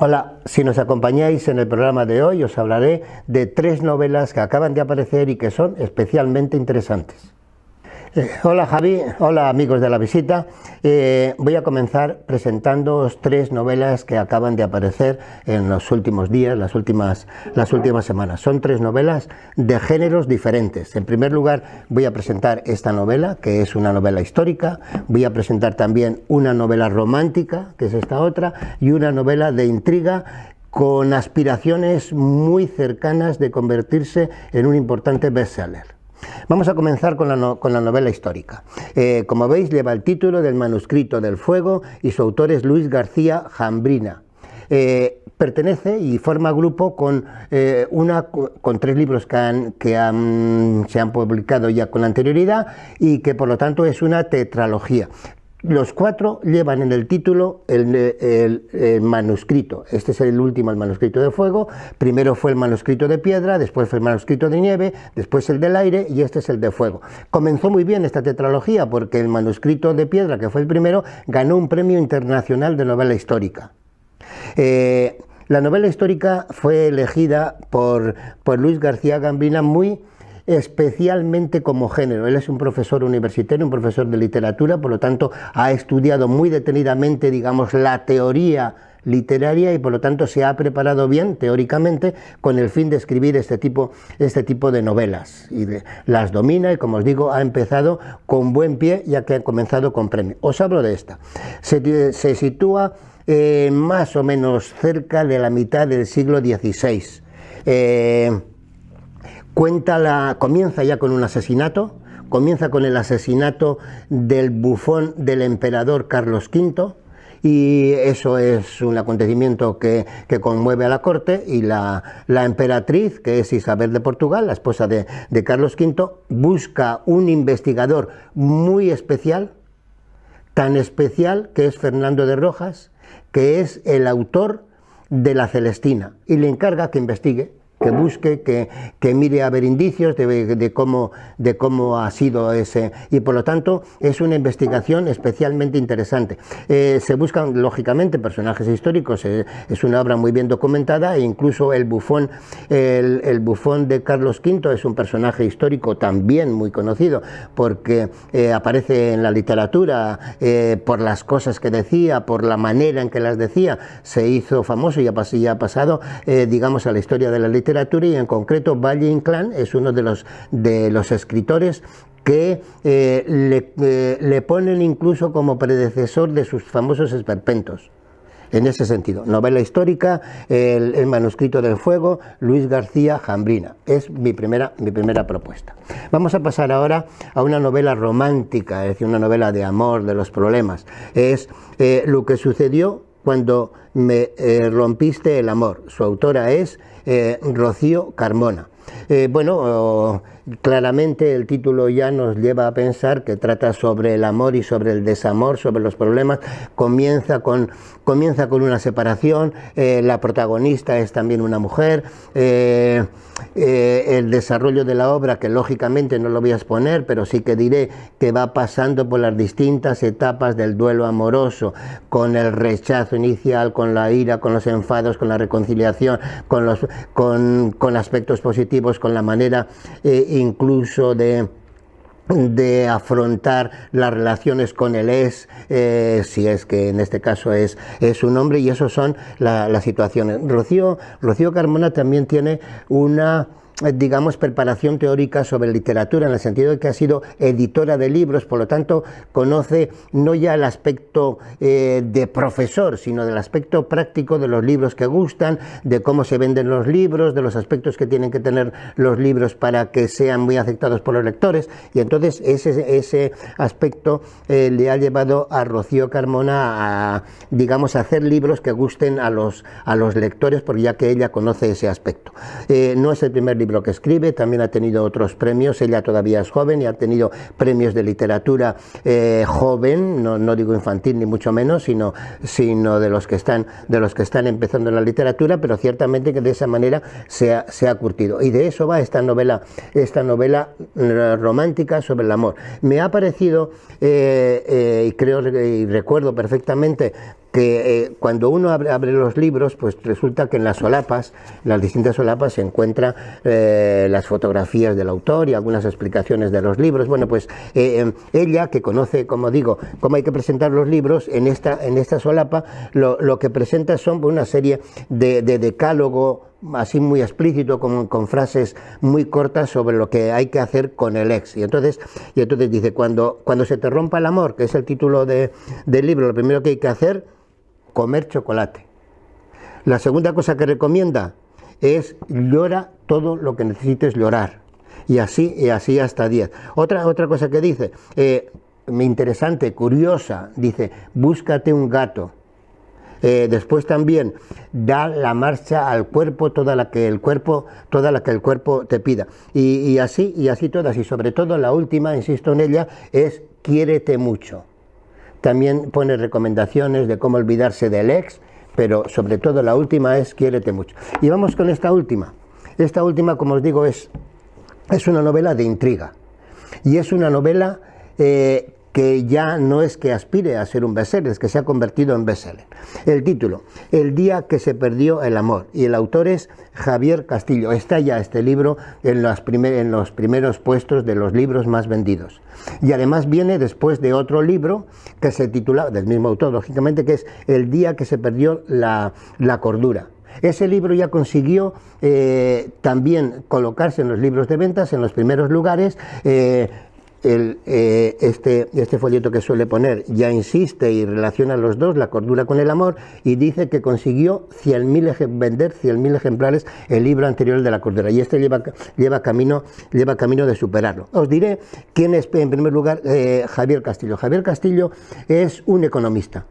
Hola, si nos acompañáis en el programa de hoy os hablaré de tres novelas que acaban de aparecer y que son especialmente interesantes. Eh, hola Javi, hola amigos de la visita. Eh, voy a comenzar presentándoos tres novelas que acaban de aparecer en los últimos días, las últimas semanas. Son tres novelas de géneros diferentes. En primer lugar, voy a presentar esta novela, que es una novela histórica. Voy a presentar también una novela romántica, que es esta otra, y una novela de intriga con aspiraciones muy cercanas de convertirse en un importante bestseller. Vamos a comenzar con la, novela histórica. Eh, como veis, lleva el título del manuscrito del fuego y su autor es Luis García Jambrina. Eh, pertenece y forma grupo con, eh, una, con tres libros que, se han publicado ya con anterioridad y que por lo tanto es una tetralogía los cuatro llevan en el título el, manuscrito. Este es el último, el manuscrito de fuego. Primero fue el manuscrito de piedra, después fue el manuscrito de nieve, después el del aire y este es el de fuego. Comenzó muy bien esta tetralogía porque el manuscrito de piedra, que fue el primero, ganó un premio internacional de novela histórica. Eh, la novela histórica fue elegida por, por Luis García Gambina muy especialmente como género. Él es un profesor universitario, un profesor de literatura, por lo tanto ha estudiado muy detenidamente, digamos, la teoría literaria y por lo tanto se ha preparado bien teóricamente con el fin de escribir este tipo, este tipo de novelas. Y las domina y como os digo ha empezado con buen pie ya que ha comenzado con premio. Os hablo de esta. Se, sitúa eh, más o menos cerca de la mitad del siglo XVI. Eh, la, comienza ya con un asesinato, comienza con el asesinato del bufón del emperador Carlos V y eso es un acontecimiento que, conmueve a la corte y la, emperatriz, que es Isabel de Portugal, la esposa de, de Carlos V, busca un investigador muy especial, tan especial que es Fernando de Rojas, que es el autor de la Celestina y le encarga que investigue que busque, que, que, mire a ver indicios de, cómo, de cómo ha sido ese. Y por lo tanto es una investigación especialmente interesante. Eh, se buscan, lógicamente, personajes históricos, eh, es una obra muy bien documentada e incluso el bufón, el, el, bufón de Carlos V es un personaje histórico también muy conocido porque eh, aparece en la literatura por las cosas que decía, por la manera en que las decía, se hizo famoso y ha, y ha pasado, digamos, a la historia de la literatura y en concreto Valle Inclán es uno de los, de los escritores que eh, eh, le, ponen incluso como predecesor de sus famosos esperpentos. En ese sentido, novela histórica, el, manuscrito del fuego, Luis García Jambrina. Es mi primera, mi primera propuesta. Vamos a pasar ahora a una novela romántica, es decir, una novela de amor, de los problemas. Es eh, lo que sucedió cuando me eh, rompiste el amor. Su autora es eh, Rocío Carmona. Eh, bueno, claramente el título ya nos lleva a pensar que trata sobre el amor y sobre el desamor, sobre los problemas. Comienza con, comienza con una separación, eh, la protagonista es también una mujer. Eh, el desarrollo de la obra, que lógicamente no lo voy a exponer, pero sí que diré que va pasando por las distintas etapas del duelo amoroso, con el rechazo inicial, con la ira, con los enfados, con la reconciliación, con, los, con, con aspectos positivos con la manera eh, incluso de de afrontar las relaciones con el es, eh, si es que en este caso es, es un hombre, y eso son las situaciones. Rocío, Rocío Carmona también tiene una eh, digamos, preparación teórica sobre literatura, en el sentido de que ha sido editora de libros, por lo tanto, conoce no ya el aspecto eh, de profesor, sino del aspecto práctico de los libros que gustan, de cómo se venden los libros, de los aspectos que tienen que tener los libros para que sean muy aceptados por los lectores. Y entonces ese, ese aspecto eh, le ha llevado a Rocío Carmona a, digamos, hacer libros que gusten a los, a los lectores, porque ya que ella conoce ese aspecto. no es el primer libro lo que escribe, también ha tenido otros premios, ella todavía es joven y ha tenido premios de literatura eh, joven, no, digo infantil ni mucho menos, sino, sino de, los que están, de los que están empezando en la literatura, pero ciertamente que de esa manera se ha, curtido. Y de eso va esta novela, esta novela eh, romántica sobre el amor. Me ha parecido, eh, y creo y recuerdo perfectamente, eh, cuando uno abre, los libros, pues resulta que en las solapas, las distintas solapas, se encuentran eh, las fotografías del autor y algunas explicaciones de los libros. Bueno, pues eh, ella, que conoce, como digo, cómo hay que presentar los libros, en esta, en esta solapa lo, que presenta son una serie de, decálogo así muy explícito, con, con frases muy cortas sobre lo que hay que hacer con el ex. Y entonces, y entonces dice, cuando, cuando se te rompa el amor, que es el título de, del libro, lo primero que hay que hacer comer chocolate. La segunda cosa que recomienda es llora todo lo que necesites llorar. Y así, y así hasta 10. Otra, otra cosa que dice, eh, interesante, curiosa, dice, búscate un gato. Eh, después también da la marcha al cuerpo toda la que el cuerpo toda la que el cuerpo te pida y así y así todas y sobre todo la última insisto en ella es quiérete mucho también pone recomendaciones de cómo olvidarse del ex, pero sobre todo la última es quiérete mucho. Y vamos con esta última. Esta última, como os digo, es, es una novela de intriga. Y es una novela eh, que ya no es que aspire a ser un bestseller, es que se ha convertido en bestseller. El título, El día que se perdió el amor, y el autor es Javier Castillo. Está ya este libro en los, primeros puestos de los libros más vendidos. Y además viene después de otro libro que se titula, del mismo autor, lógicamente, que es El día que se perdió la, cordura. Ese libro ya consiguió eh, también colocarse en los libros de ventas, en los primeros lugares. Eh, el, eh, este, este, folleto que suele poner ya insiste y relaciona los dos, la cordura con el amor, y dice que consiguió 100 vender 100.000 ejemplares el libro anterior de la cordura, y este lleva, camino, lleva camino de superarlo. Os diré quién es, en primer lugar, eh, Javier Castillo. Javier Castillo es un economista,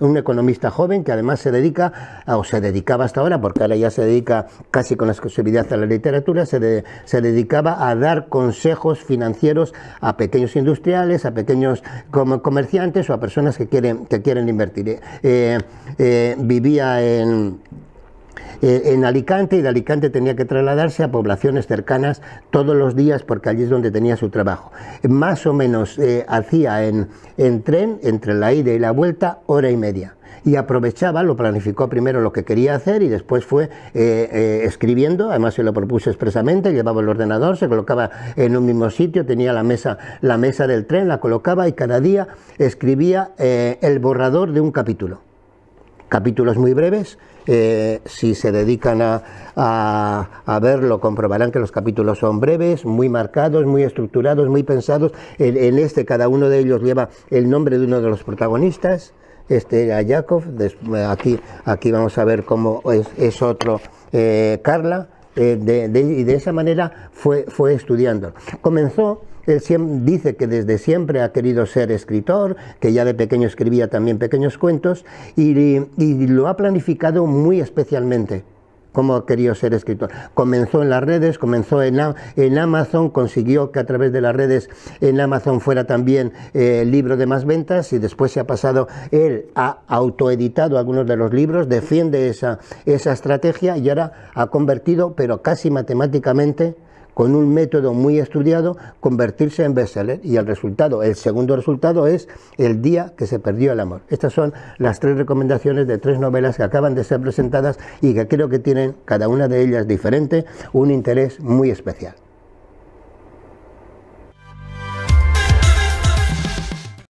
un economista joven que además se dedica, o se dedicaba hasta ahora, porque ahora ya se dedica casi con exclusividad a la literatura, se, se dedicaba a dar consejos financieros a pequeños industriales, a pequeños comerciantes o a personas que quieren, que quieren invertir. Eh, eh, vivía en eh, en Alicante y de Alicante tenía que trasladarse a poblaciones cercanas todos los días porque allí es donde tenía su trabajo. Más o menos eh, hacía en, tren, entre la ida y la vuelta, hora y media y aprovechaba, lo planificó primero lo que quería hacer y después fue eh, escribiendo, además se lo propuso expresamente, llevaba el ordenador, se colocaba en un mismo sitio, tenía la mesa, la mesa del tren, la colocaba y cada día escribía el borrador de un capítulo. Capítulos muy breves, eh, si se dedican a, a, verlo, comprobarán que los capítulos son breves, muy marcados, muy estructurados, muy pensados. En, este, cada uno de ellos lleva el nombre de uno de los protagonistas. Este era Yakov, aquí, aquí vamos a ver cómo es, otro eh, Carla eh, y de esa manera fue, fue estudiando. Comenzó él dice que desde siempre ha querido ser escritor, que ya de pequeño escribía también pequeños cuentos y lo ha planificado muy especialmente cómo ha querido ser escritor. Comenzó en las redes, comenzó en, en Amazon, consiguió que a través de las redes en Amazon fuera también eh, el libro de más ventas y después se ha pasado, él ha autoeditado algunos de los libros, defiende esa, esa estrategia y ahora ha convertido, pero casi matemáticamente, con un método muy estudiado, convertirse en bestseller. Y el resultado, el segundo resultado es El día que se perdió el amor. Estas son las tres recomendaciones de tres novelas que acaban de ser presentadas y que creo que tienen, cada una de ellas diferente, un interés muy especial.